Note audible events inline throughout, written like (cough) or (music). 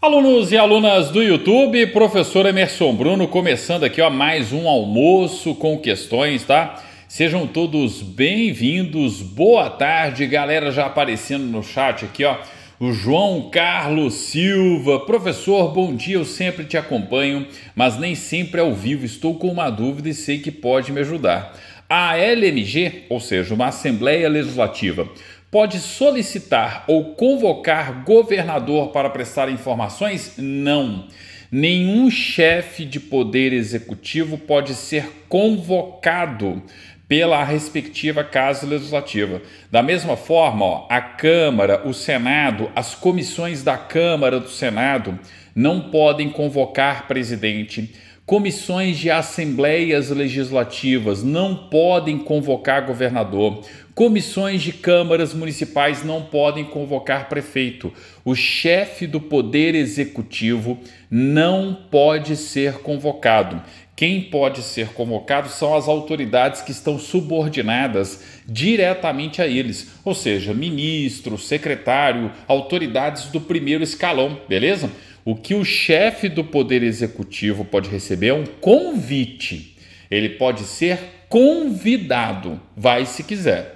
Alunos e alunas do YouTube, professor Emerson Bruno, começando aqui ó, mais um almoço com questões, tá? Sejam todos bem-vindos, boa tarde, galera já aparecendo no chat aqui, ó. O João Carlos Silva, professor, bom dia, eu sempre te acompanho, mas nem sempre ao vivo, estou com uma dúvida e sei que pode me ajudar. A LMG, ou seja, uma Assembleia Legislativa, Pode solicitar ou convocar governador para prestar informações? Não. Nenhum chefe de poder executivo pode ser convocado pela respectiva casa legislativa. Da mesma forma, ó, a Câmara, o Senado, as comissões da Câmara do Senado não podem convocar presidente. Comissões de assembleias legislativas não podem convocar governador. Comissões de câmaras municipais não podem convocar prefeito. O chefe do Poder Executivo não pode ser convocado. Quem pode ser convocado são as autoridades que estão subordinadas diretamente a eles, ou seja, ministro, secretário, autoridades do primeiro escalão, beleza? O que o chefe do Poder Executivo pode receber é um convite. Ele pode ser convidado, vai se quiser.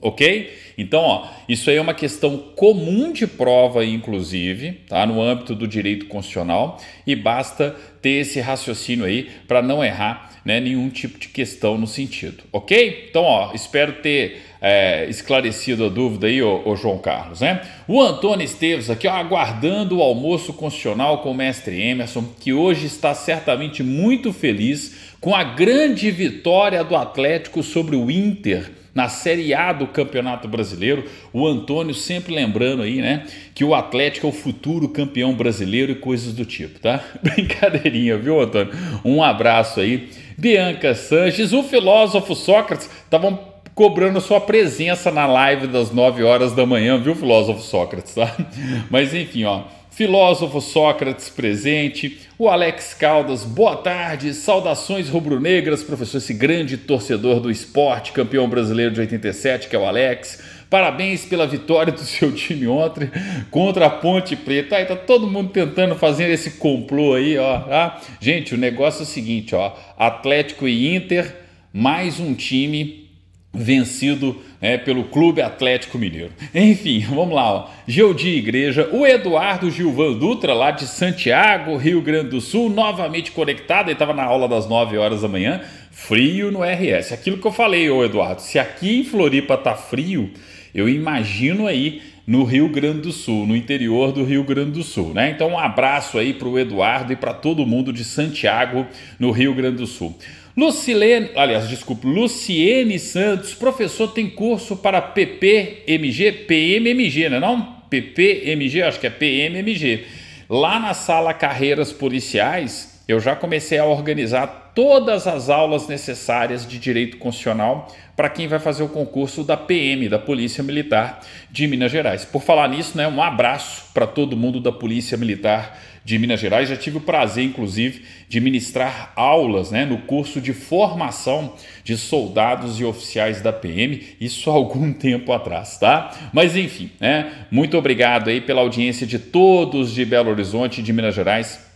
Ok? Então, ó, isso aí é uma questão comum de prova, inclusive, tá? No âmbito do direito constitucional, e basta ter esse raciocínio aí para não errar né, nenhum tipo de questão no sentido, ok? Então, ó, espero ter é, esclarecido a dúvida aí, ô, ô, João Carlos, né? O Antônio Esteves aqui, ó, aguardando o almoço constitucional com o mestre Emerson, que hoje está certamente muito feliz com a grande vitória do Atlético sobre o Inter na Série A do Campeonato Brasileiro. O Antônio sempre lembrando aí, né, que o Atlético é o futuro campeão brasileiro e coisas do tipo, tá? (laughs) Brincadeirinha, viu, Antônio? Um abraço aí. Bianca Sanches, o filósofo Sócrates, estavam cobrando sua presença na live das 9 horas da manhã, viu, filósofo Sócrates, tá? (laughs) Mas enfim, ó filósofo Sócrates presente, o Alex Caldas, boa tarde, saudações rubro-negras, professor, esse grande torcedor do esporte, campeão brasileiro de 87, que é o Alex. Parabéns pela vitória do (laughs) seu time ontem contra a Ponte Preta. Aí tá todo mundo tentando fazer esse complô aí, ó. Tá? Gente, o negócio é o seguinte, ó. Atlético e Inter, mais um time vencido é, pelo Clube Atlético Mineiro. Enfim, (laughs) vamos lá. Ó. Geodi Igreja, o Eduardo Gilvan Dutra, lá de Santiago, Rio Grande do Sul, novamente conectado, ele estava na aula das 9 horas da manhã, frio no RS. Aquilo que eu falei, ô Eduardo, se aqui em Floripa tá frio, eu imagino aí no Rio Grande do Sul, no interior do Rio Grande do Sul, né? Então um abraço aí para o Eduardo e para todo mundo de Santiago, no Rio Grande do Sul. Lucilene, aliás, desculpe, Luciene Santos, professor tem curso para PPMG, PMMG, né? não é não? PPMG, acho que é PMMG. Lá na sala Carreiras Policiais, eu já comecei a organizar todas as aulas necessárias de direito constitucional para quem vai fazer o concurso da PM, da Polícia Militar de Minas Gerais. Por falar nisso, né, um abraço para todo mundo da Polícia Militar de Minas Gerais. Já tive o prazer, inclusive, de ministrar aulas né, no curso de formação de soldados e oficiais da PM, isso há algum tempo atrás, tá? Mas enfim, né? Muito obrigado aí pela audiência de todos de Belo Horizonte e de Minas Gerais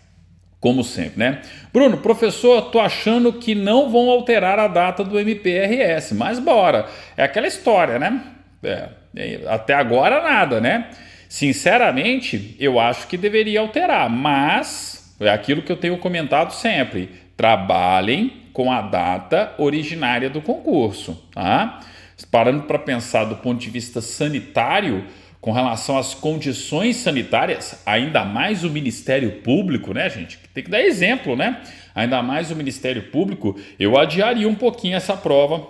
como sempre, né? Bruno, professor, tô achando que não vão alterar a data do MPRS, mas bora. É aquela história, né? É, é até agora nada, né? Sinceramente, eu acho que deveria alterar, mas é aquilo que eu tenho comentado sempre: trabalhem com a data originária do concurso, tá? Parando para pensar do ponto de vista sanitário, com relação às condições sanitárias, ainda mais o Ministério Público, né, gente? Tem que dar exemplo, né? Ainda mais o Ministério Público, eu adiaria um pouquinho essa prova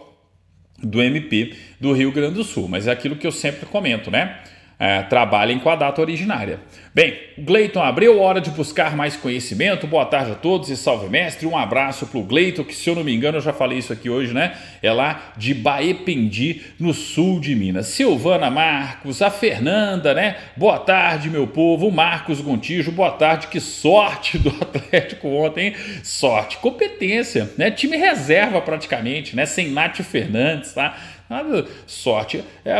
do MP do Rio Grande do Sul, mas é aquilo que eu sempre comento, né? é, trabalhem com a data originária. Bem, Gleiton abriu hora de buscar mais conhecimento. Boa tarde a todos e salve mestre. Um abraço para o Gleiton, que se eu não me engano, eu já falei isso aqui hoje, né? É lá de Baependi, no sul de Minas. Silvana Marcos, a Fernanda, né? Boa tarde, meu povo. O Marcos Gontijo, boa tarde. Que sorte do (laughs) Atlético ontem, hein? Sorte, competência, né? Time reserva praticamente, né? Sem Nath Fernandes, tá? Nada, sorte. É,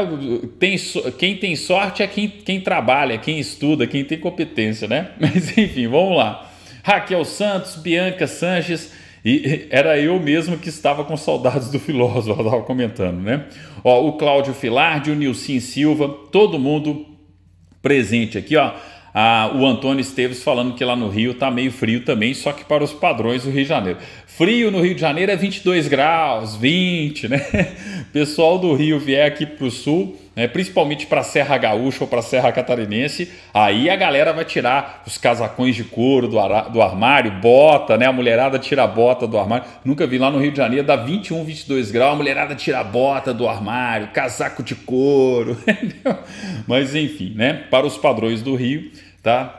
tem, quem tem sorte é quem, quem trabalha, quem estuda, quem tem competência, né? (laughs) Mas enfim, vamos lá. Raquel Santos, Bianca Sanches. E era eu mesmo que estava com saudades do filósofo, ela estava comentando, né? Ó, o Cláudio Filardi, o Nilcim Silva, todo mundo presente aqui, ó. Ah, o Antônio Esteves falando que lá no Rio tá meio frio também, só que para os padrões do Rio de Janeiro. Frio no Rio de Janeiro é 22 graus, 20, né? (laughs) Pessoal do Rio vier aqui para o Sul, né, principalmente para a Serra Gaúcha ou para a Serra Catarinense, aí a galera vai tirar os casacões de couro do, ar, do armário, bota, né? A mulherada tira a bota do armário. Nunca vi lá no Rio de Janeiro, dá 21, 22 graus, a mulherada tira a bota do armário, casaco de couro. (laughs) Mas enfim, né? Para os padrões do Rio, tá?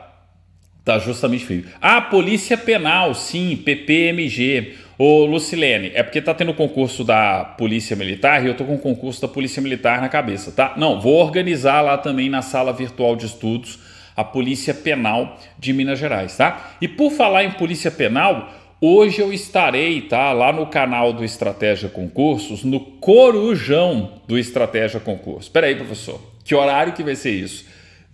Tá justamente feito. Ah, Polícia Penal, sim, PPMG. Ô Lucilene, é porque tá tendo concurso da Polícia Militar e eu tô com concurso da Polícia Militar na cabeça, tá? Não, vou organizar lá também na sala virtual de estudos a Polícia Penal de Minas Gerais, tá? E por falar em Polícia Penal, hoje eu estarei, tá, lá no canal do Estratégia Concursos, no corujão do Estratégia Concursos. Peraí, aí, professor. Que horário que vai ser isso?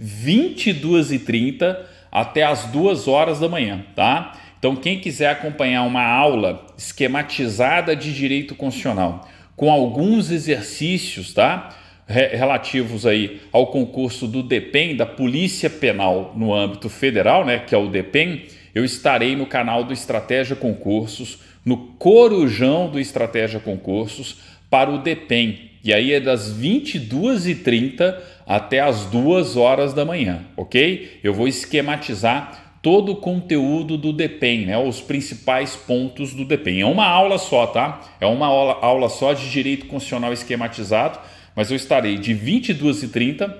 22h30 até as 2 horas da manhã, tá? Então, quem quiser acompanhar uma aula esquematizada de direito constitucional, com alguns exercícios, tá? relativos aí ao concurso do DEPEN, da Polícia Penal no âmbito federal, né, que é o DEPEN, eu estarei no canal do Estratégia Concursos, no corujão do Estratégia Concursos para o DEPEN. E aí é das 22h30 até as 2 horas da manhã, ok? Eu vou esquematizar todo o conteúdo do DEPEN, né? os principais pontos do DEPEN. É uma aula só, tá? É uma aula, aula só de direito constitucional esquematizado, mas eu estarei de 22h30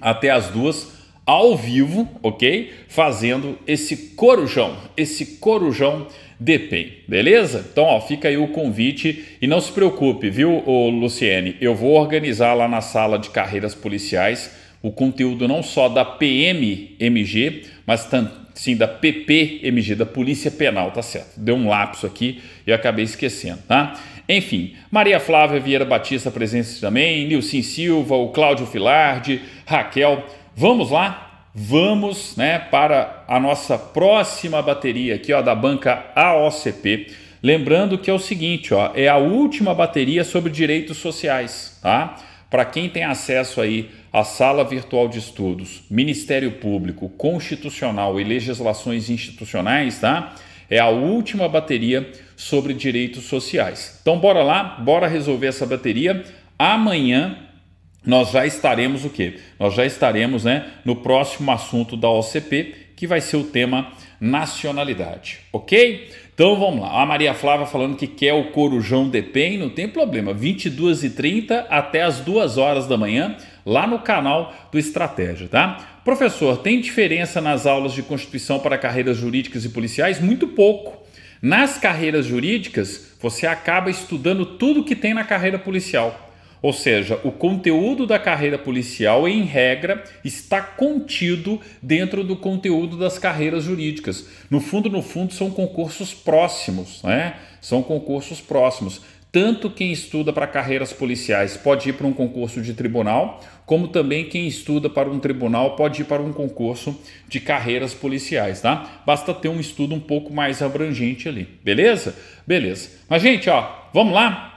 até as 2 ao vivo, ok? Fazendo esse corujão, esse corujão DEPEN, beleza? Então, ó, fica aí o convite e não se preocupe, viu, Luciene? Eu vou organizar lá na sala de carreiras policiais o conteúdo não só da PMMG, mas sim da PPMG, da Polícia Penal, tá certo? Deu um lapso aqui e acabei esquecendo, tá? Enfim, Maria Flávia Vieira Batista presente também, Nilson Silva, o Cláudio Filardi, Raquel. Vamos lá? Vamos, né, para a nossa próxima bateria aqui, ó, da banca AOCP. Lembrando que é o seguinte, ó, é a última bateria sobre direitos sociais, tá? Para quem tem acesso aí à sala virtual de estudos, Ministério Público, Constitucional e legislações institucionais, tá? É a última bateria sobre direitos sociais. Então bora lá, bora resolver essa bateria. Amanhã nós já estaremos o quê? Nós já estaremos, né, no próximo assunto da OCP, que vai ser o tema nacionalidade, OK? Então vamos lá. A Maria Flávia falando que quer o Corujão de Pen, não tem problema. 22h30 até as 2 horas da manhã, lá no canal do Estratégia, tá? Professor, tem diferença nas aulas de Constituição para carreiras jurídicas e policiais? Muito pouco. Nas carreiras jurídicas, você acaba estudando tudo que tem na carreira policial. Ou seja, o conteúdo da carreira policial, em regra, está contido dentro do conteúdo das carreiras jurídicas. No fundo, no fundo, são concursos próximos, né? São concursos próximos. Tanto quem estuda para carreiras policiais pode ir para um concurso de tribunal, como também quem estuda para um tribunal pode ir para um concurso de carreiras policiais, tá? Basta ter um estudo um pouco mais abrangente ali, beleza? Beleza. Mas, gente, ó, vamos lá?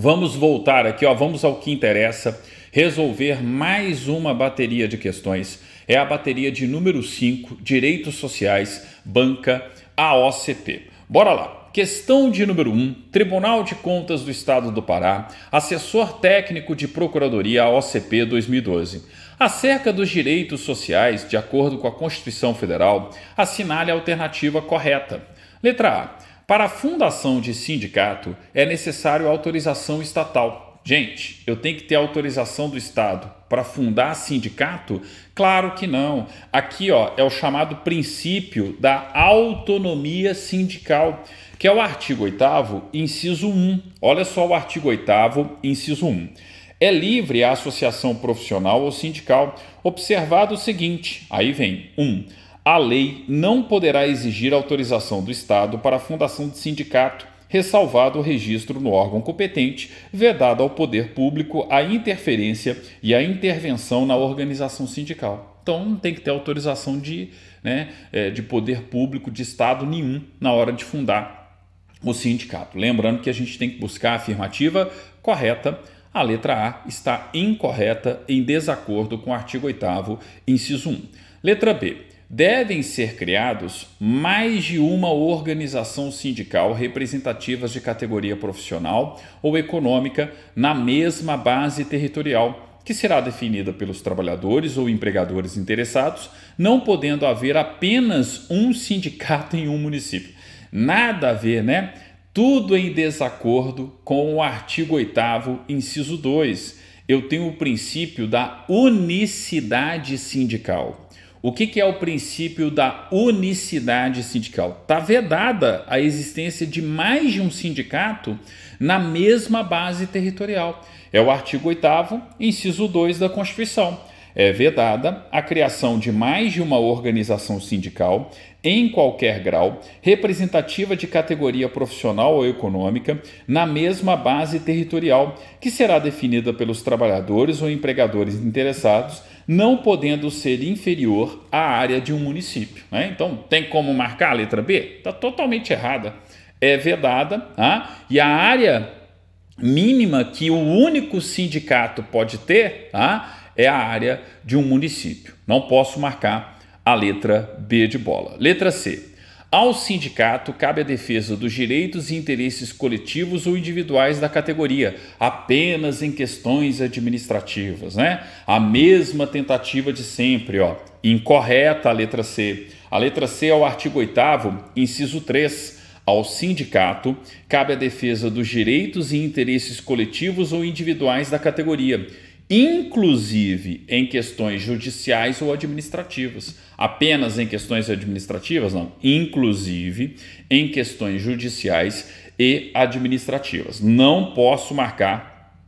Vamos voltar aqui, ó, vamos ao que interessa, resolver mais uma bateria de questões. É a bateria de número 5, Direitos Sociais, Banca, AOCP. Bora lá. Questão de número 1, um, Tribunal de Contas do Estado do Pará, assessor técnico de Procuradoria AOCP 2012. Acerca dos direitos sociais, de acordo com a Constituição Federal, assinale a alternativa correta. Letra A. Para a fundação de sindicato, é necessário autorização estatal. Gente, eu tenho que ter autorização do Estado para fundar sindicato? Claro que não. Aqui ó, é o chamado princípio da autonomia sindical, que é o artigo 8, inciso 1. Olha só o artigo 8, inciso 1. É livre a associação profissional ou sindical, observado o seguinte: aí vem 1. Um, a lei não poderá exigir autorização do Estado para a fundação de sindicato, ressalvado o registro no órgão competente, vedado ao poder público a interferência e a intervenção na organização sindical. Então não tem que ter autorização de, né, é, de poder público, de Estado nenhum na hora de fundar o sindicato. Lembrando que a gente tem que buscar a afirmativa correta a letra A está incorreta em desacordo com o artigo 8, inciso 1. Letra B devem ser criados mais de uma organização sindical representativas de categoria profissional ou econômica na mesma base territorial, que será definida pelos trabalhadores ou empregadores interessados, não podendo haver apenas um sindicato em um município. Nada a ver, né? Tudo em desacordo com o artigo 8 inciso 2. Eu tenho o princípio da unicidade sindical. O que, que é o princípio da unicidade sindical? Está vedada a existência de mais de um sindicato na mesma base territorial. É o artigo 8, inciso 2 da Constituição. É vedada a criação de mais de uma organização sindical, em qualquer grau, representativa de categoria profissional ou econômica, na mesma base territorial, que será definida pelos trabalhadores ou empregadores interessados não podendo ser inferior à área de um município. Né? Então, tem como marcar a letra B? Está totalmente errada. É vedada, tá? e a área mínima que o único sindicato pode ter tá? é a área de um município. Não posso marcar a letra B de bola. Letra C. Ao sindicato cabe a defesa dos direitos e interesses coletivos ou individuais da categoria, apenas em questões administrativas, né? A mesma tentativa de sempre, ó. Incorreta a letra C. A letra C é o artigo 8 inciso 3. Ao sindicato cabe a defesa dos direitos e interesses coletivos ou individuais da categoria inclusive em questões judiciais ou administrativas. Apenas em questões administrativas, não, inclusive em questões judiciais e administrativas. Não posso marcar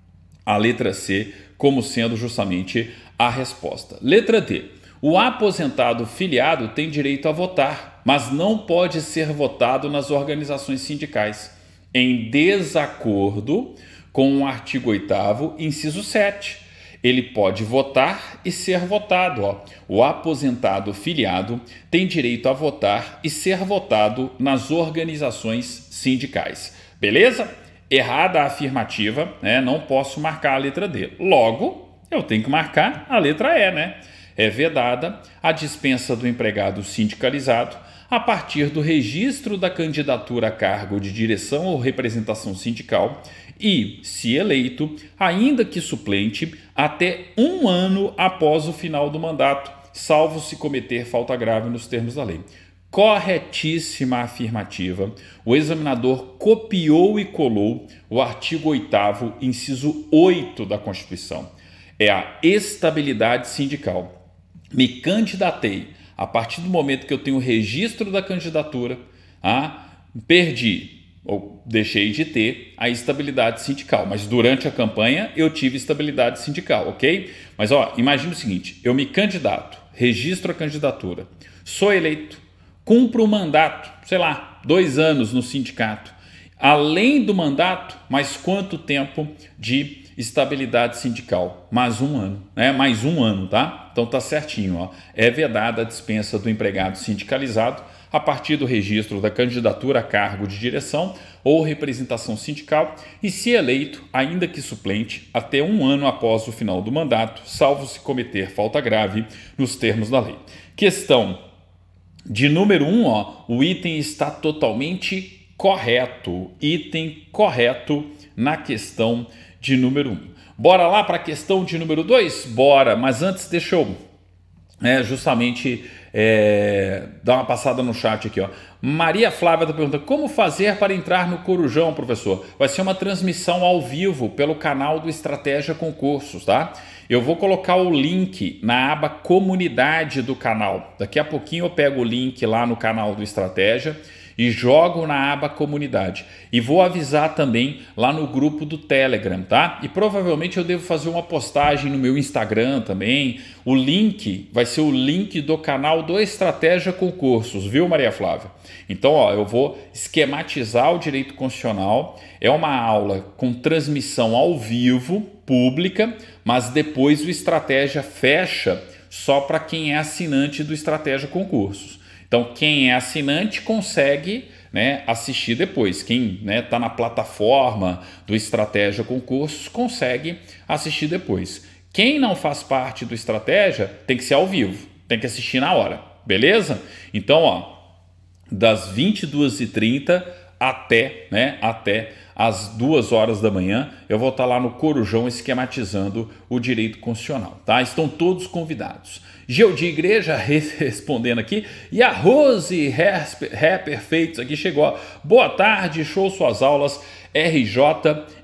a letra C como sendo justamente a resposta. Letra D. O aposentado filiado tem direito a votar, mas não pode ser votado nas organizações sindicais em desacordo com o artigo 8 inciso 7 ele pode votar e ser votado. Ó. O aposentado filiado tem direito a votar e ser votado nas organizações sindicais. Beleza? Errada a afirmativa, né? Não posso marcar a letra D. Logo, eu tenho que marcar a letra E, né? É vedada a dispensa do empregado sindicalizado a partir do registro da candidatura a cargo de direção ou representação sindical e, se eleito, ainda que suplente, até um ano após o final do mandato, salvo se cometer falta grave nos termos da lei. Corretíssima afirmativa. O examinador copiou e colou o artigo 8, inciso 8 da Constituição. É a estabilidade sindical. Me candidatei. A partir do momento que eu tenho registro da candidatura, ah, perdi, ou deixei de ter a estabilidade sindical, mas durante a campanha eu tive estabilidade sindical, ok? Mas ó, imagina o seguinte: eu me candidato, registro a candidatura, sou eleito, cumpro o mandato, sei lá, dois anos no sindicato. Além do mandato, mais quanto tempo de estabilidade sindical? Mais um ano, né? Mais um ano, tá? Então tá certinho, ó. É vedada a dispensa do empregado sindicalizado a partir do registro da candidatura a cargo de direção ou representação sindical e, se eleito, ainda que suplente, até um ano após o final do mandato, salvo se cometer falta grave nos termos da lei. Questão de número 1, um, o item está totalmente correto. Item correto na questão de número 1. Um. Bora lá para a questão de número 2? Bora, mas antes deixa eu né, justamente é, dá uma passada no chat aqui, ó. Maria Flávia está perguntando: como fazer para entrar no Corujão, professor? Vai ser uma transmissão ao vivo pelo canal do Estratégia Concursos, tá? Eu vou colocar o link na aba comunidade do canal. Daqui a pouquinho eu pego o link lá no canal do Estratégia e jogo na aba comunidade. E vou avisar também lá no grupo do Telegram, tá? E provavelmente eu devo fazer uma postagem no meu Instagram também. O link vai ser o link do canal do Estratégia Concursos, viu, Maria Flávia? Então, ó, eu vou esquematizar o direito constitucional. É uma aula com transmissão ao vivo, pública, mas depois o Estratégia fecha só para quem é assinante do Estratégia Concursos. Então, quem é assinante consegue né, assistir depois. Quem está né, tá na plataforma do Estratégia Concursos consegue assistir depois. Quem não faz parte do Estratégia tem que ser ao vivo, tem que assistir na hora, beleza? Então, ó, das 22h30 até, né, até às duas horas da manhã, eu vou estar tá lá no Corujão esquematizando o direito constitucional, tá? Estão todos convidados. Geudi Igreja (laughs) respondendo aqui, e a Rose Ré Perfeitos aqui chegou, boa tarde, show suas aulas, RJ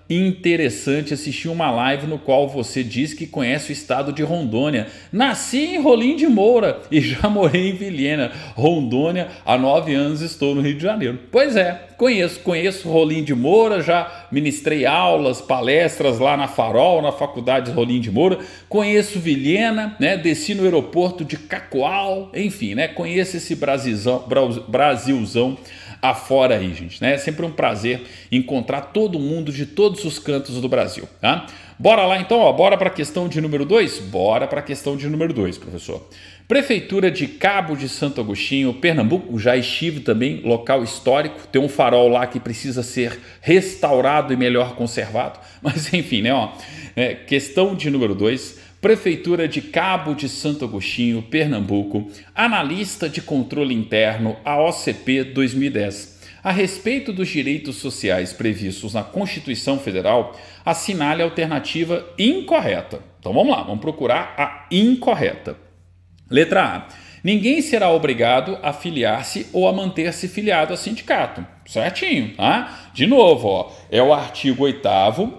interessante assistir uma live no qual você diz que conhece o estado de Rondônia. Nasci em Rolim de Moura e já (laughs) morei em Vilhena, Rondônia, há nove anos estou no Rio de Janeiro. Pois é, conheço, conheço Rolim de Moura, já ministrei aulas, palestras lá na Farol, na Faculdade Rolim de Moura, conheço Vilhena, né, desci no aeroporto de Cacoal, enfim, né, conheço esse Brasilzão, Brasilzão afora aí, gente. Né? É sempre um prazer encontrar todo mundo de todos os cantos do Brasil. Tá? Bora lá então, ó, bora para a questão de número 2? Bora para a questão de número 2, professor. Prefeitura de Cabo de Santo Agostinho, Pernambuco, já estive também, local histórico, tem um farol lá que precisa ser restaurado e melhor conservado, (laughs) mas enfim, né, ó, é, questão de número 2, Prefeitura de Cabo de Santo Agostinho, Pernambuco, analista de controle interno, AOCP 2010. A respeito dos direitos sociais previstos na Constituição Federal, assinale a alternativa incorreta. Então vamos lá, vamos procurar a incorreta. Letra A. Ninguém será obrigado a filiar-se ou a manter-se filiado a sindicato. Certinho, tá? De novo, ó, é o artigo 8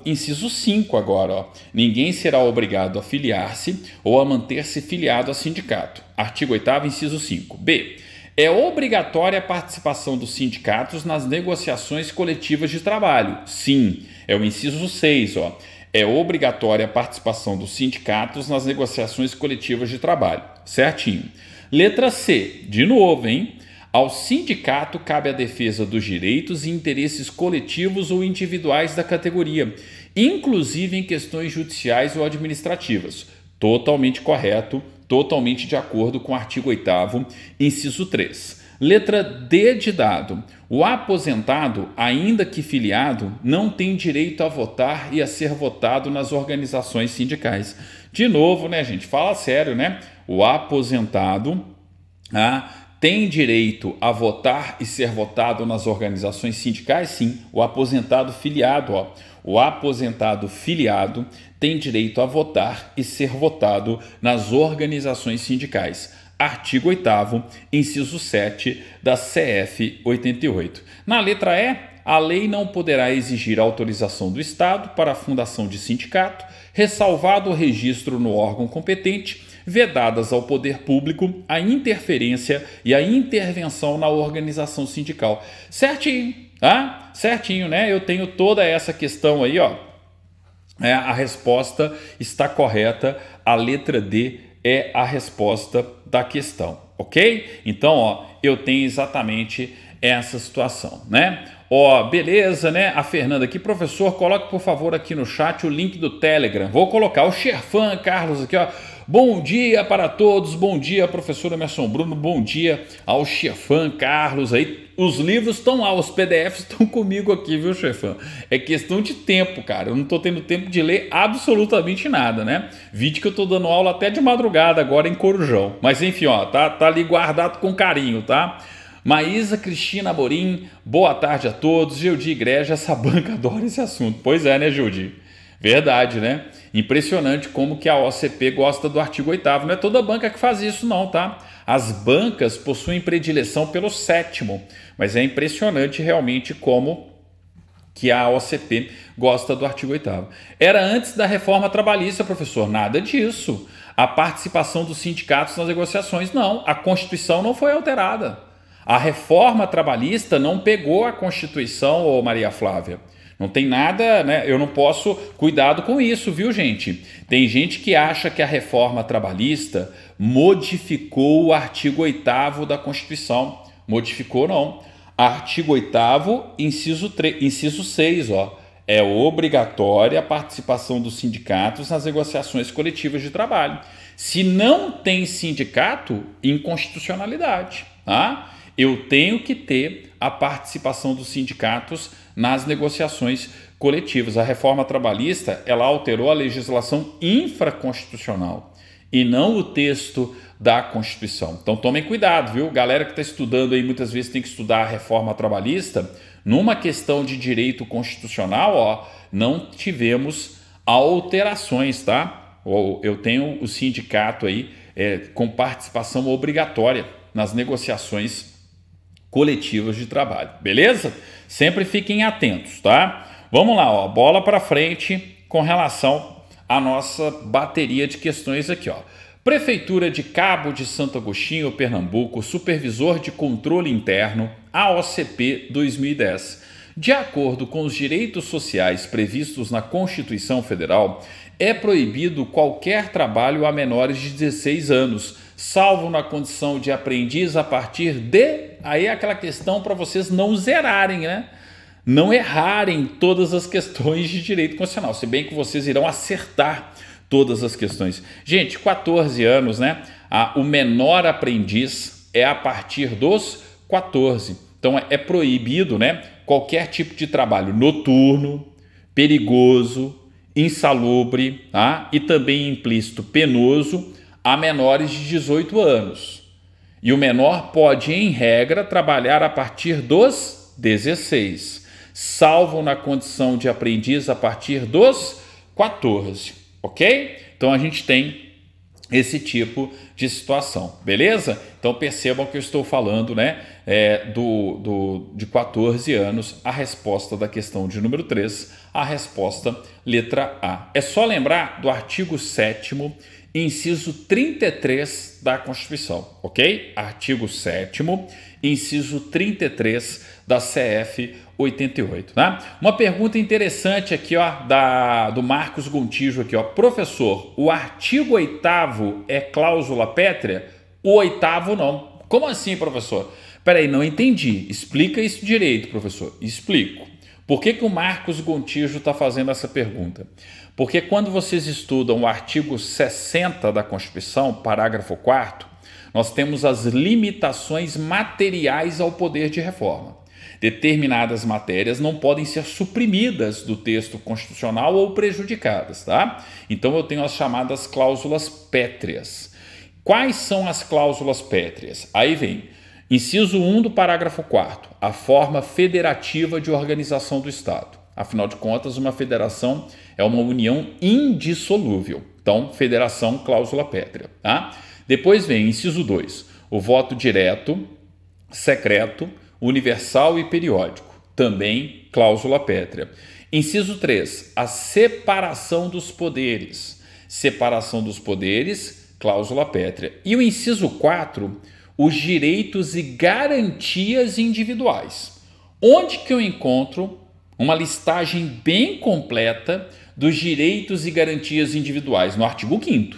inciso 5 agora, ó. Ninguém será obrigado a filiar-se ou a manter-se filiado a sindicato. Artigo 8 inciso 5. B. É obrigatória a participação dos sindicatos nas negociações coletivas de trabalho. Sim, é o inciso 6, ó. É obrigatória a participação dos sindicatos nas negociações coletivas de trabalho. Certinho. Letra C, de novo, hein? Ao sindicato cabe a defesa dos direitos e interesses coletivos ou individuais da categoria, inclusive em questões judiciais ou administrativas. Totalmente correto, totalmente de acordo com o artigo 8, inciso 3. Letra D de dado. O aposentado, ainda que filiado, não tem direito a votar e a ser votado nas organizações sindicais. De novo, né, gente? Fala sério, né? O aposentado, ah, tem direito a votar e ser votado nas organizações sindicais? Sim, o aposentado filiado, ó. O aposentado filiado tem direito a votar e ser votado nas organizações sindicais. Artigo 8 inciso 7 da CF 88. Na letra E, a lei não poderá exigir autorização do Estado para a fundação de sindicato, ressalvado o registro no órgão competente vedadas ao poder público a interferência e a intervenção na organização sindical. Certinho, tá? Certinho, né? Eu tenho toda essa questão aí, ó. É, a resposta está correta, a letra D é a resposta da questão, ok? Então, ó, eu tenho exatamente essa situação, né? Ó, beleza, né? A Fernanda aqui, professor, coloque por favor aqui no chat o link do Telegram. Vou colocar o Chefão Carlos aqui, ó. Bom dia para todos, bom dia professor Emerson Bruno, bom dia ao chefão Carlos aí. Os livros estão lá, os PDFs estão (laughs) comigo aqui, viu, Chefan? É questão de tempo, cara. Eu não estou tendo tempo de ler absolutamente nada, né? Vídeo que eu estou dando aula até de madrugada agora em Corujão. Mas enfim, ó, tá, tá ali guardado com carinho, tá? Maísa Cristina Borim, boa tarde a todos. Gildi Igreja, essa banca (laughs) adora esse assunto. Pois é, né, Gildi? Verdade, né? Impressionante como que a OCP gosta do artigo 8 Não é toda banca que faz isso não, tá? As bancas possuem predileção pelo sétimo, mas é impressionante realmente como que a OCP gosta do artigo 8 Era antes da reforma trabalhista, professor, nada disso. A participação dos sindicatos nas negociações, não. A Constituição não foi alterada. A reforma trabalhista não pegou a Constituição, ô Maria Flávia. Não tem nada, né? Eu não posso. Cuidado com isso, viu, gente? Tem gente que acha que a reforma trabalhista modificou o artigo 8 da Constituição. Modificou, não. Artigo 8, inciso, 3, inciso 6, ó. É obrigatória a participação dos sindicatos nas negociações coletivas de trabalho. Se não tem sindicato, inconstitucionalidade, tá? eu tenho que ter a participação dos sindicatos nas negociações coletivas. A reforma trabalhista, ela alterou a legislação infraconstitucional e não o texto da Constituição. Então tomem cuidado, viu? Galera que está estudando aí muitas vezes tem que estudar a reforma trabalhista. Numa questão de direito constitucional, ó, não tivemos alterações, tá? Eu tenho o sindicato aí é, com participação obrigatória nas negociações coletivas de trabalho, beleza? Sempre fiquem atentos, tá? Vamos lá, ó, bola para frente com relação à nossa bateria de questões aqui, ó. Prefeitura de Cabo de Santo Agostinho, Pernambuco, Supervisor de Controle Interno, AOCP 2010. De acordo com os direitos sociais previstos na Constituição Federal, é proibido qualquer trabalho a menores de 16 anos salvo na condição de aprendiz a partir de. Aí é aquela questão para vocês não zerarem, né? Não errarem todas as questões de direito constitucional, se bem que vocês irão acertar todas as questões. Gente, 14 anos, né? Ah, o menor aprendiz é a partir dos 14. Então é, é proibido, né? Qualquer tipo de trabalho noturno, perigoso, insalubre, tá? E também implícito, penoso, a menores de 18 anos. E o menor pode, em regra, trabalhar a partir dos 16, salvo na condição de aprendiz a partir dos 14, ok? Então a gente tem esse tipo de situação, beleza? Então percebam que eu estou falando, né, é, do, do, de 14 anos, a resposta da questão de número 3, a resposta letra A. É só lembrar do artigo 7 inciso 33 da Constituição, ok? Artigo 7 inciso 33 da CF 88, né? Uma pergunta interessante aqui, ó, da, do Marcos Gontijo aqui, ó. Professor, o artigo 8 é cláusula pétrea? O oitavo não. Como assim, professor? Peraí, não entendi. Explica isso direito, professor. Explico. Por que, que o Marcos Gontijo está fazendo essa pergunta? Porque quando vocês estudam o artigo 60 da Constituição, parágrafo 4, nós temos as limitações materiais ao poder de reforma. Determinadas matérias não podem ser suprimidas do texto constitucional ou prejudicadas, tá? Então eu tenho as chamadas cláusulas pétreas. Quais são as cláusulas pétreas? Aí vem inciso 1 do parágrafo 4, a forma federativa de organização do Estado. Afinal de contas, uma federação é uma união indissolúvel. Então, federação, cláusula pétrea. Tá? Depois vem inciso 2, o voto direto, secreto, universal e periódico. Também cláusula pétrea. Inciso 3, a separação dos poderes. Separação dos poderes, cláusula pétrea. E o inciso 4, os direitos e garantias individuais. Onde que eu encontro uma listagem bem completa dos direitos e garantias individuais no artigo 5.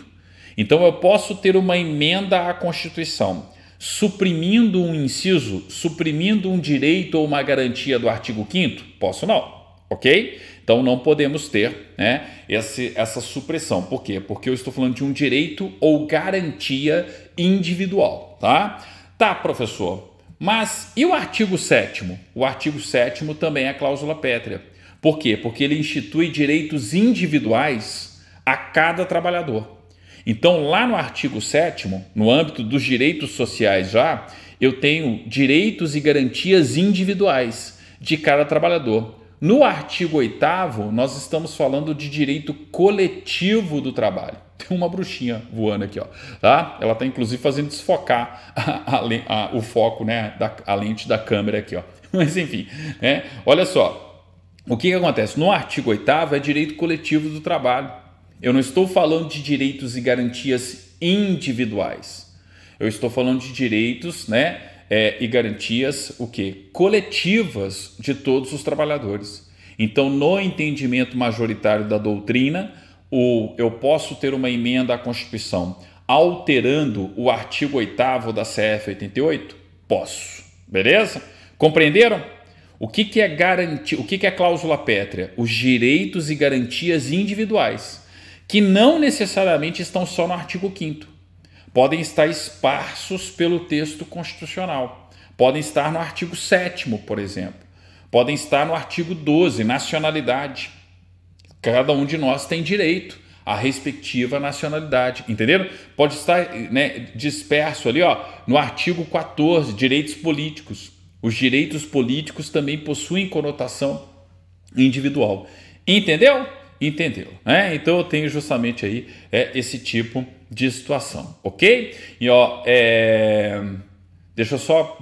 Então eu posso ter uma emenda à Constituição suprimindo um inciso, suprimindo um direito ou uma garantia do artigo 5? Posso não, ok? Então não podemos ter né, esse, essa supressão. Por quê? Porque eu estou falando de um direito ou garantia individual, tá? Tá, professor, mas e o artigo 7? O artigo 7 também é a cláusula pétrea. Por quê? Porque ele institui direitos individuais a cada trabalhador. Então, lá no artigo 7, no âmbito dos direitos sociais já, eu tenho direitos e garantias individuais de cada trabalhador. No artigo 8, nós estamos falando de direito coletivo do trabalho. (laughs) Tem uma bruxinha voando aqui, ó, tá? Ela está inclusive fazendo desfocar (laughs) a, a, a, o foco, né, da, a lente da câmera aqui, ó. (laughs) Mas enfim, né? Olha só, o que, que acontece? No artigo 8 é direito coletivo do trabalho. Eu não estou falando de direitos e garantias individuais. Eu estou falando de direitos, né, é, e garantias o que coletivas de todos os trabalhadores. Então, no entendimento majoritário da doutrina, o, eu posso ter uma emenda à Constituição alterando o artigo 8 da CF 88? Posso. Beleza? Compreenderam? O que, que é garantia, o que, que é cláusula pétrea? Os direitos e garantias individuais, que não necessariamente estão só no artigo 5 podem estar esparsos pelo texto constitucional. Podem estar no artigo 7, por exemplo. Podem estar no artigo 12, nacionalidade. Cada um de nós tem direito à respectiva nacionalidade, entenderam? Pode estar né, disperso ali, ó, no artigo 14, direitos políticos. Os direitos políticos também possuem conotação individual. Entendeu? Entendeu? Né? Então eu tenho justamente aí é, esse tipo de de situação, ok? E ó, é... deixa eu só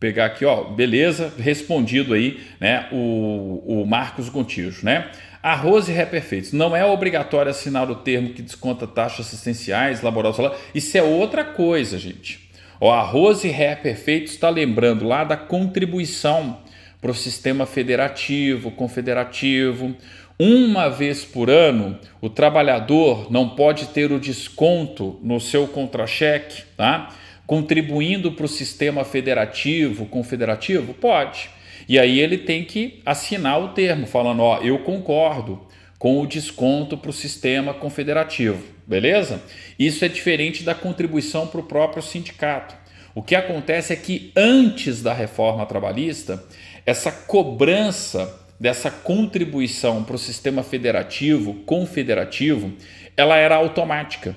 pegar aqui, ó, beleza, respondido aí, né, o, o Marcos Gontijo, né? Arroz e reperfeitos. Não é obrigatório assinar o termo que desconta taxas assistenciais, laboral, Isso é outra coisa, gente. O arroz e ré perfeitos está lembrando lá da contribuição para o sistema federativo, confederativo, uma vez por ano, o trabalhador não pode ter o desconto no seu contra-cheque, tá? contribuindo para o sistema federativo, confederativo? Pode. E aí ele tem que assinar o termo, falando: ó, eu concordo com o desconto para o sistema confederativo, beleza? Isso é diferente da contribuição para o próprio sindicato. O que acontece é que antes da reforma trabalhista, essa cobrança dessa contribuição para o sistema federativo, confederativo, ela era automática.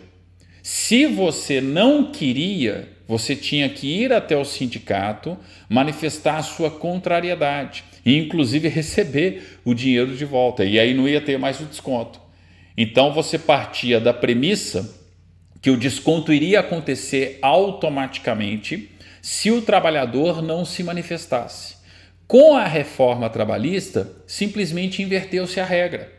Se você não queria, você tinha que ir até o sindicato manifestar a sua contrariedade e, inclusive, receber o dinheiro de volta. E aí não ia ter mais o desconto. Então você partia da premissa que o desconto iria acontecer automaticamente se o trabalhador não se manifestasse. Com a reforma trabalhista, simplesmente inverteu-se a regra.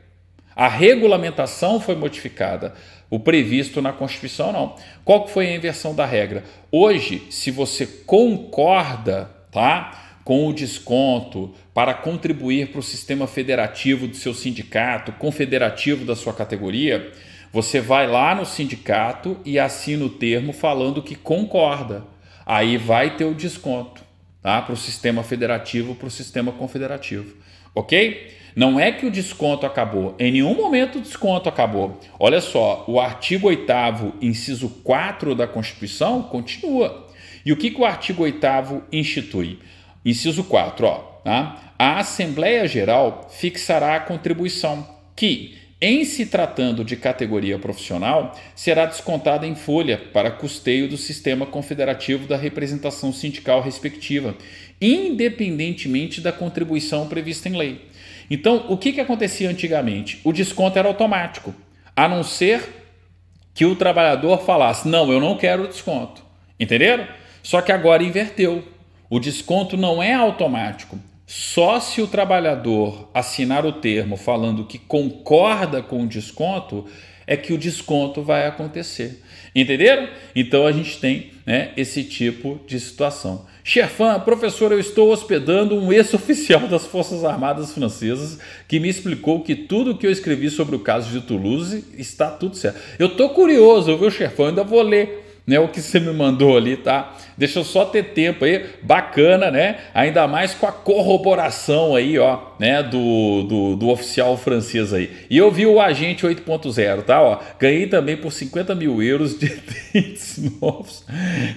A regulamentação foi modificada, o previsto na Constituição não. Qual que foi a inversão da regra? Hoje, se você concorda, tá, com o desconto para contribuir para o sistema federativo do seu sindicato, confederativo da sua categoria, você vai lá no sindicato e assina o termo falando que concorda. Aí vai ter o desconto tá? para o sistema federativo, para o sistema confederativo. Ok? Não é que o desconto acabou, em nenhum momento o desconto acabou. Olha só, o artigo 8, inciso 4 da Constituição continua. E o que, que o artigo 8 institui? Inciso 4, ó, tá? a Assembleia Geral fixará a contribuição que em se tratando de categoria profissional, será descontada em folha para custeio do sistema confederativo da representação sindical respectiva, independentemente da contribuição prevista em lei. Então, o que, que acontecia antigamente? O desconto era automático, a não ser que o trabalhador falasse: não, eu não quero desconto. Entenderam? Só que agora inverteu. O desconto não é automático. Só se o trabalhador assinar o termo falando que concorda com o desconto, é que o desconto vai acontecer. Entenderam? Então a gente tem né, esse tipo de situação. Chefan, professor, eu estou hospedando um ex-oficial das Forças Armadas Francesas que me explicou que tudo que eu escrevi sobre o caso de Toulouse está tudo certo. Eu estou curioso, viu, Chefão, Ainda vou ler né, o que você me mandou ali, tá? Deixa eu só ter tempo aí, bacana, né? Ainda mais com a corroboração aí, ó, né, do, do, do oficial francês aí. E eu vi o agente 8.0, tá? Ó, ganhei também por 50 mil euros de (laughs) dentes novos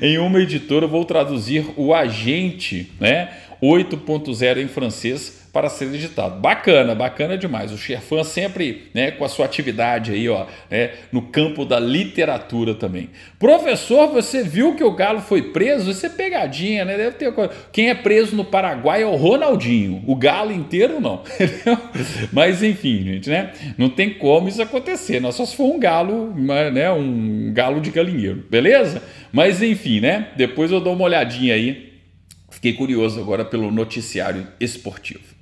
em uma editora. Vou traduzir o agente, né? 8.0 em francês para ser editado. Bacana, bacana demais. O Sherfan sempre né, com a sua atividade aí, ó, né, no campo da literatura também. Professor, você viu que o Galo foi preso? Isso é pegadinha, né? Deve ter Quem é preso no Paraguai é o Ronaldinho. O Galo inteiro não. (laughs) Mas enfim, gente, né? Não tem como isso acontecer. Não, né? só se for um galo, né, né? Um galo de galinheiro, beleza? Mas enfim, né? Depois eu dou uma olhadinha aí. Fiquei curioso agora pelo noticiário esportivo.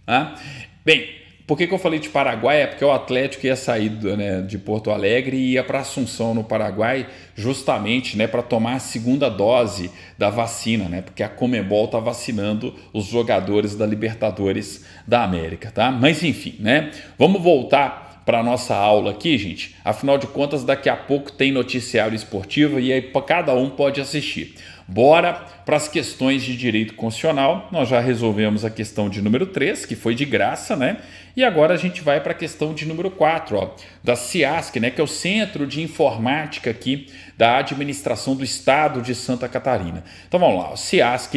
Bem, por que, que, eu falei de Paraguai? É porque o Atlético ia sair né, de Porto Alegre e ia para Assunção, no Paraguai, justamente né, para tomar a segunda dose da vacina, né, porque a Comebol está vacinando os jogadores da Libertadores da América. tá? Mas enfim, né? vamos voltar para a nossa aula aqui, gente. Afinal de contas, daqui a pouco tem noticiário esportivo e aí cada um pode assistir. Bora para as questões de direito constitucional. Nós já resolvemos a questão de número 3, que foi de graça, né? E agora a gente vai para a questão de número 4, ó, da CIASC, né, que é o Centro de Informática aqui da Administração do Estado de Santa Catarina. Então vamos lá, CIASC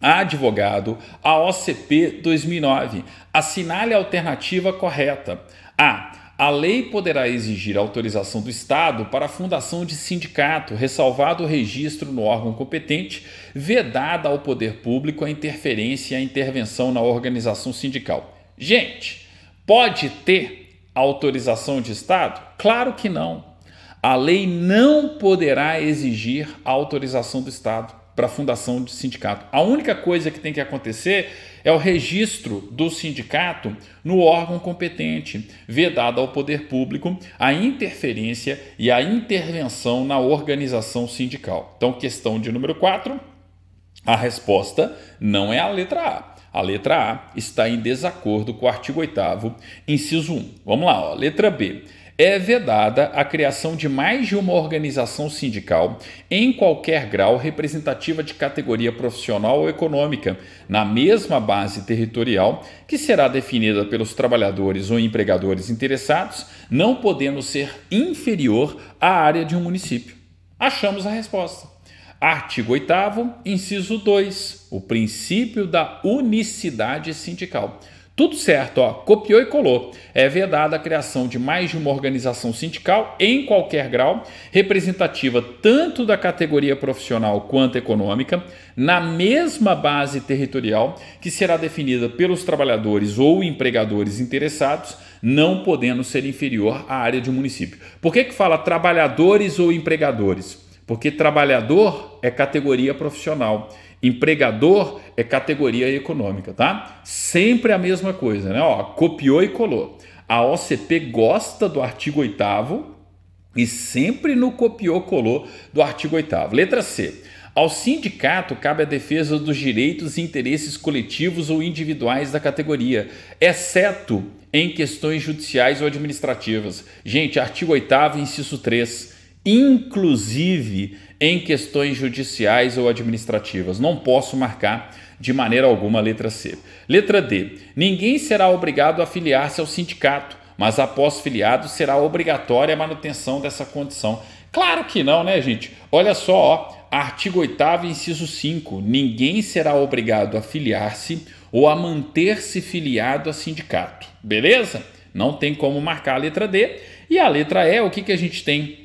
advogado, a OCP 2009. Assinale a alternativa correta. A. A lei poderá exigir autorização do Estado para a fundação de sindicato, ressalvado o registro no órgão competente, vedada ao poder público a interferência e a intervenção na organização sindical. Gente, pode ter autorização de Estado? Claro que não. A lei não poderá exigir autorização do Estado para a fundação de sindicato. A única coisa que tem que acontecer é o registro do sindicato no órgão competente, vedada ao poder público a interferência e a intervenção na organização sindical. Então, questão de número 4, a resposta não é a letra A. A letra A está em desacordo com o artigo 8 inciso 1. Vamos lá, ó, letra B é vedada a criação de mais de uma organização sindical em qualquer grau representativa de categoria profissional ou econômica, na mesma base territorial, que será definida pelos trabalhadores ou empregadores interessados, não podendo ser inferior à área de um município. Achamos a resposta. Artigo 8, inciso 2, o princípio da unicidade sindical. Tudo certo, ó, copiou e colou. É vedada a criação de mais de uma organização sindical, em qualquer grau, representativa tanto da categoria profissional quanto econômica, na mesma base territorial, que será definida pelos trabalhadores ou empregadores interessados, não podendo ser inferior à área de município. Por que, que fala trabalhadores ou empregadores? Porque trabalhador é categoria profissional Empregador é categoria econômica, tá? Sempre a mesma coisa, né? Ó, copiou e colou. A OCP gosta do artigo 8 e sempre no copiou colou do artigo 8 Letra C. Ao sindicato cabe a defesa dos direitos e interesses coletivos ou individuais da categoria, exceto em questões judiciais ou administrativas. Gente, artigo 8 inciso 3 inclusive em questões judiciais ou administrativas. Não posso marcar de maneira alguma a letra C. Letra D. Ninguém será obrigado a filiar-se ao sindicato, mas após filiado será obrigatória a manutenção dessa condição. Claro que não, né, gente? Olha só, ó, artigo 8 inciso 5. Ninguém será obrigado a filiar-se ou a manter-se filiado a sindicato. Beleza? Não tem como marcar a letra D. E a letra E, o que, que a gente tem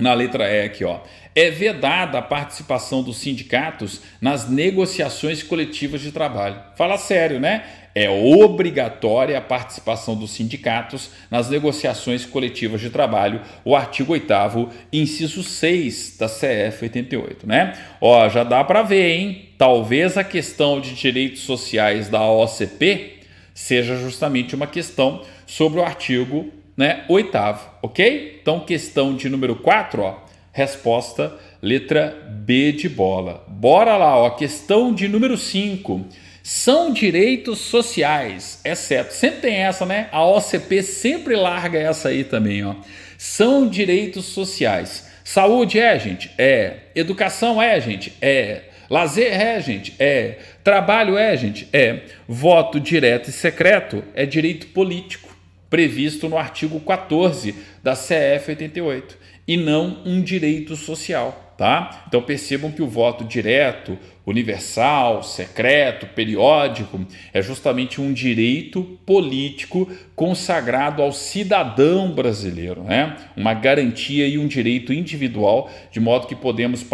na letra E aqui, ó. É vedada a participação dos sindicatos nas negociações coletivas de trabalho. Fala sério, né? É obrigatória a participação dos sindicatos nas negociações coletivas de trabalho, o artigo 8 inciso 6 da CF 88, né? Ó, já dá para ver, hein? Talvez a questão de direitos sociais da OCP seja justamente uma questão sobre o artigo né, oitavo, ok? Então, questão de número 4, ó, resposta letra B de bola. Bora lá, ó, questão de número 5. São direitos sociais, é certo sempre tem essa, né? A OCP sempre larga essa aí também, ó. São direitos sociais. Saúde é, gente? É. Educação é, gente? É. Lazer é, gente? É. Trabalho é, gente? É. Voto direto e secreto é direito político previsto no artigo 14 da CF 88 e não um direito social, tá? Então percebam que o voto direto, universal, secreto, periódico é justamente um direito político consagrado ao cidadão brasileiro, né? Uma garantia e um direito individual, de modo que podemos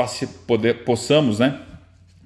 poder, possamos, né,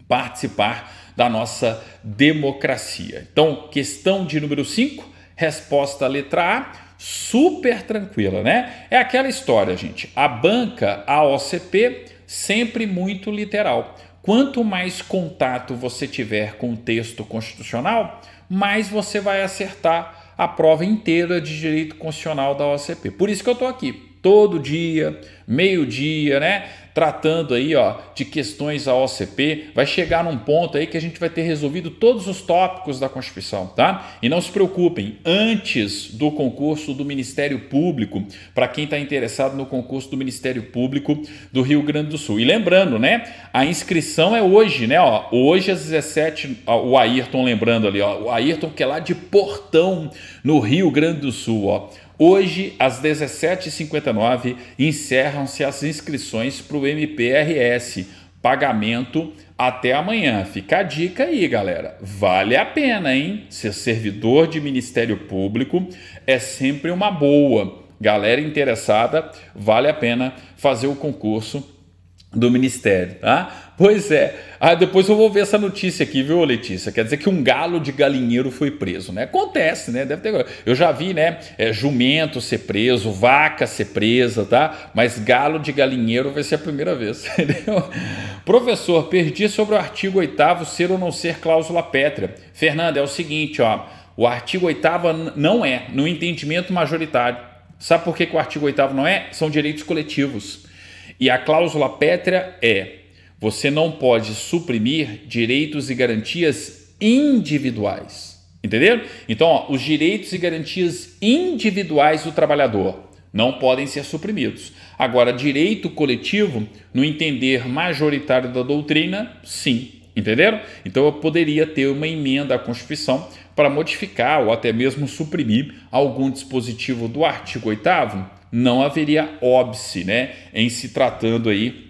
participar da nossa democracia. Então, questão de número 5, Resposta letra A, super tranquila, né? É aquela história, gente. A banca, a OCP, sempre muito literal. Quanto mais contato você tiver com o texto constitucional, mais você vai acertar a prova inteira de direito constitucional da OCP. Por isso que eu estou aqui, todo dia, meio-dia, né? tratando aí ó, de questões a OCP, vai chegar num ponto aí que a gente vai ter resolvido todos os tópicos da Constituição, tá? E não se preocupem, antes do concurso do Ministério Público, para quem está interessado no concurso do Ministério Público do Rio Grande do Sul. E lembrando, né, a inscrição é hoje, né, ó, hoje às 17, ó, o Ayrton lembrando ali, ó, o Ayrton que é lá de Portão, no Rio Grande do Sul, ó. Hoje, às 17h59, encerram-se as inscrições para o MPRS. Pagamento até amanhã. Fica a dica aí, galera. Vale a pena, hein? Ser servidor de Ministério Público é sempre uma boa. Galera interessada, vale a pena fazer o concurso do Ministério, tá? Pois é. Ah, depois eu vou ver essa notícia aqui, viu, Letícia? Quer dizer que um galo de galinheiro foi preso, né? Acontece, né? Deve ter. Eu já vi, né? É, jumento ser preso, vaca ser presa, tá? Mas galo de galinheiro vai ser a primeira vez, (laughs) entendeu? Professor, perdi sobre o artigo 8 ser ou não ser cláusula pétrea. Fernanda, é o seguinte, ó. O artigo 8 não é, no entendimento majoritário. Sabe por que, que o artigo 8 não é? São direitos coletivos. E a cláusula pétrea é você não pode suprimir direitos e garantias individuais. Entenderam? Então, ó, os direitos e garantias individuais do trabalhador não podem ser suprimidos. Agora, direito coletivo, no entender majoritário da doutrina, sim. Entenderam? Então eu poderia ter uma emenda à Constituição para modificar ou até mesmo suprimir algum dispositivo do artigo 8 não haveria óbice, né, em se tratando aí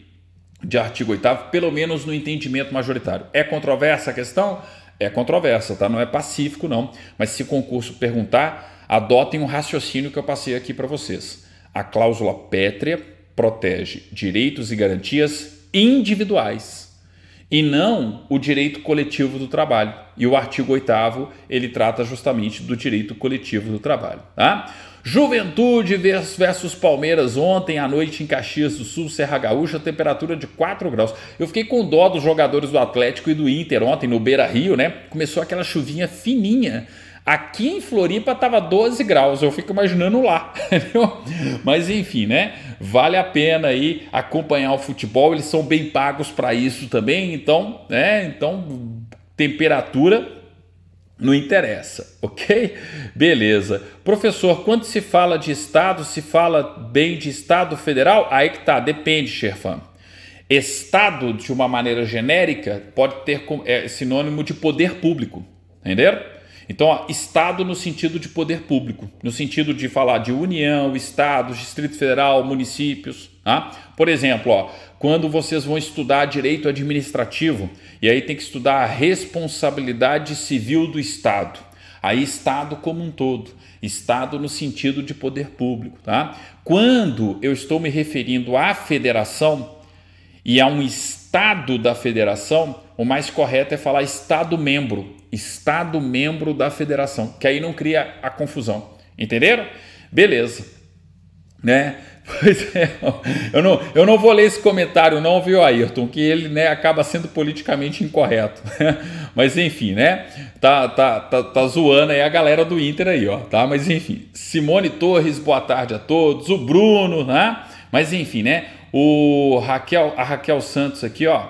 de artigo 8 pelo menos no entendimento majoritário. É controversa a questão? É controversa, tá? Não é pacífico, não. Mas se o concurso perguntar, adotem um raciocínio que eu passei aqui para vocês. A cláusula pétrea protege direitos e garantias individuais e não o direito coletivo do trabalho. E o artigo 8 ele trata justamente do direito coletivo do trabalho, tá? Juventude versus Palmeiras ontem à noite em Caxias do Sul, Serra Gaúcha, temperatura de 4 graus. Eu fiquei com dó dos jogadores do Atlético e do Inter ontem no Beira Rio, né? Começou aquela chuvinha fininha. Aqui em Floripa tava 12 graus, eu fico imaginando lá. (laughs) Mas enfim, né? Vale a pena aí acompanhar o futebol, eles são bem pagos para isso também, então, né? Então, temperatura não interessa, ok? Beleza. Professor, quando se fala de Estado, se fala bem de Estado federal? Aí que tá, depende, Sherfan. Estado, de uma maneira genérica, pode ter é, sinônimo de poder público, entenderam? Então, ó, Estado no sentido de poder público, no sentido de falar de União, Estados, Distrito Federal, municípios. Tá? Por exemplo, ó, quando vocês vão estudar direito administrativo, e aí tem que estudar a responsabilidade civil do Estado. Aí, Estado como um todo, Estado no sentido de poder público, tá? Quando eu estou me referindo à federação e a um Estado da federação, o mais correto é falar Estado membro, Estado membro da federação, que aí não cria a confusão, entenderam? Beleza, né? Pois é, (laughs) eu não, eu não vou ler esse comentário não, viu, Ayrton, que ele né, acaba sendo politicamente incorreto. (laughs) Mas enfim, né? Tá, tá, tá, tá zoando aí a galera do Inter aí, ó, tá? Mas enfim, Simone Torres, boa tarde a todos, o Bruno, né? Mas enfim, né? O Raquel, a Raquel Santos aqui, ó,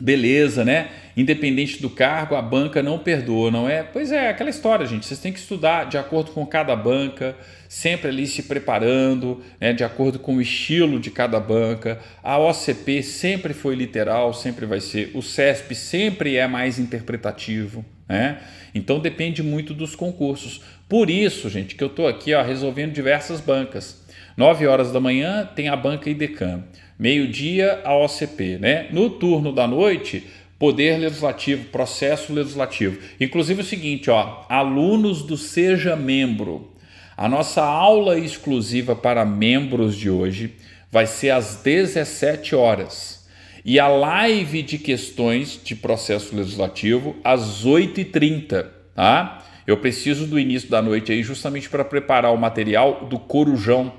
beleza, né? Independente do cargo, a banca não perdoa, não é? Pois é, aquela história, gente. Vocês têm que estudar de acordo com cada banca, sempre ali se preparando, né? de acordo com o estilo de cada banca. A OCP sempre foi literal, sempre vai ser. O CESP sempre é mais interpretativo, né? Então depende muito dos concursos. Por isso, gente, que eu estou aqui ó, resolvendo diversas bancas. 9 horas da manhã tem a banca IDECAM meio-dia a OCP, né? No turno da noite, Poder Legislativo, Processo Legislativo. Inclusive o seguinte, ó, alunos do Seja Membro. A nossa aula exclusiva para membros de hoje vai ser às 17 horas. E a live de questões de processo legislativo às 8h30, tá? Eu preciso do início da noite aí justamente para preparar o material do Corujão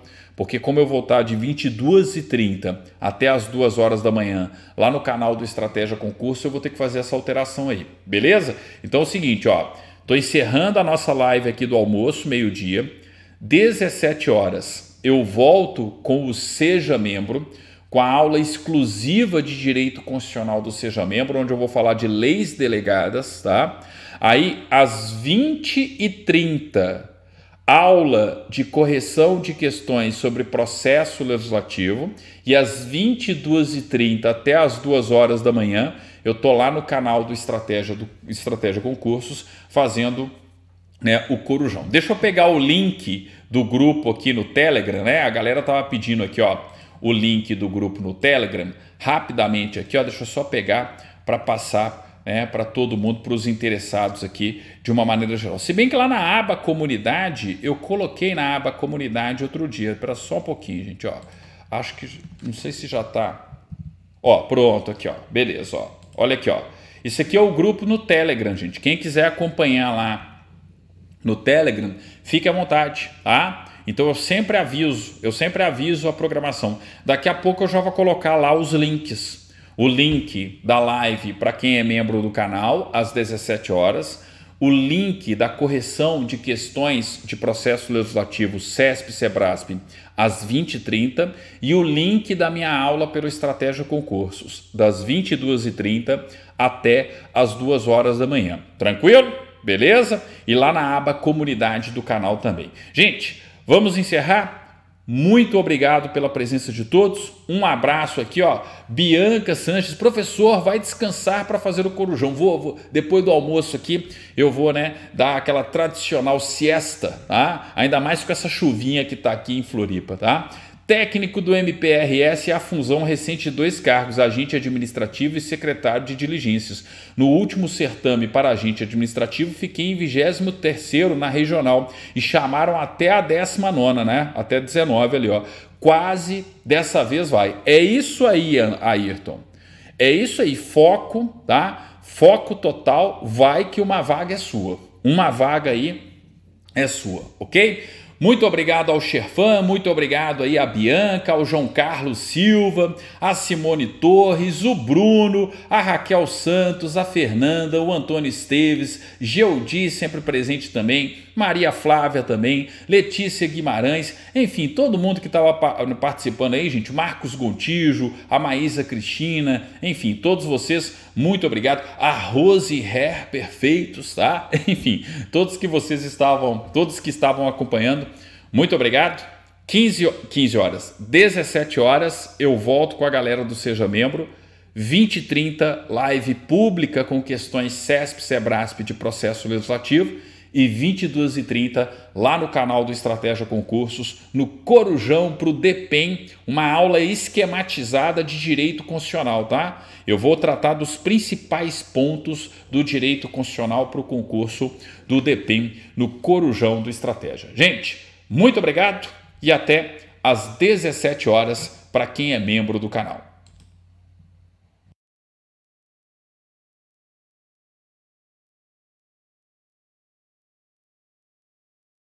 porque como eu vou estar de 22h30 até as 2 horas da manhã lá no canal do Estratégia Concurso, eu vou ter que fazer essa alteração aí, beleza? Então é o seguinte, ó, tô encerrando a nossa live aqui do almoço, meio-dia, 17 horas. Eu volto com o Seja Membro, com a aula exclusiva de Direito Constitucional do Seja Membro, onde eu vou falar de leis delegadas, tá? Aí, às 20h30, aula de correção de questões sobre processo legislativo e às 22h30 até às 2 horas da manhã eu tô lá no canal do Estratégia, do Estratégia Concursos fazendo né, o Corujão. Deixa eu pegar o link do grupo aqui no Telegram, né? A galera tava pedindo aqui, ó, o link do grupo no Telegram rapidamente aqui, ó. Deixa eu só pegar para passar né, para todo mundo, para os interessados aqui de uma maneira geral. Se bem que lá na aba comunidade, eu coloquei na aba comunidade outro dia, para só um pouquinho, gente, ó. Acho que não sei se já tá. Ó, pronto aqui, ó. Beleza, ó. Olha aqui, ó. Isso aqui é o grupo no Telegram, gente. Quem quiser acompanhar lá no Telegram, fique à vontade, tá? Então eu sempre aviso, eu sempre aviso a programação. Daqui a pouco eu já vou colocar lá os links o link da live para quem é membro do canal às 17 horas, o link da correção de questões de processo legislativo CESP Sebrasp às 20h30 e o link da minha aula pelo Estratégia Concursos das 22h30 até as 2 horas da manhã. Tranquilo? Beleza? E lá na aba comunidade do canal também. Gente, vamos encerrar? Muito obrigado pela presença de todos. Um abraço aqui, ó. Bianca Sanches, professor, vai descansar para fazer o corujão. Vou, vou, depois do almoço aqui, eu vou, né, dar aquela tradicional siesta, tá? Ainda mais com essa chuvinha que está aqui em Floripa, tá? Técnico do MPRS e a função recente de dois cargos, agente administrativo e secretário de diligências. No último certame para agente administrativo, fiquei em 23 na regional e chamaram até a 19 né? Até 19 ali, ó. Quase dessa vez vai. É isso aí, Ayrton. É isso aí, foco, tá? Foco total, vai que uma vaga é sua. Uma vaga aí é sua, ok? Muito obrigado ao Sherfan, muito obrigado aí a Bianca, ao João Carlos Silva, a Simone Torres, o Bruno, a Raquel Santos, a Fernanda, o Antônio Esteves, Geudi sempre presente também Maria Flávia também, Letícia Guimarães, enfim, todo mundo que estava participando aí, gente, Marcos Gontijo, a Maísa Cristina, enfim, todos vocês, muito obrigado. A Rose Hair Perfeitos, tá? (laughs) Enfim, todos que vocês estavam, todos que estavam acompanhando, muito obrigado. 15, 15 horas, 17 horas, eu volto com a galera do Seja Membro. 20 e 30, live pública com questões CESP, SEBRASP de processo legislativo e 22 e 30 lá no canal do Estratégia Concursos, no Corujão para o DEPEN, uma aula esquematizada de direito constitucional, tá? Eu vou tratar dos principais pontos do direito constitucional para o concurso do DEPEN no Corujão do Estratégia. Gente, muito obrigado e até às 17 horas para quem é membro do canal.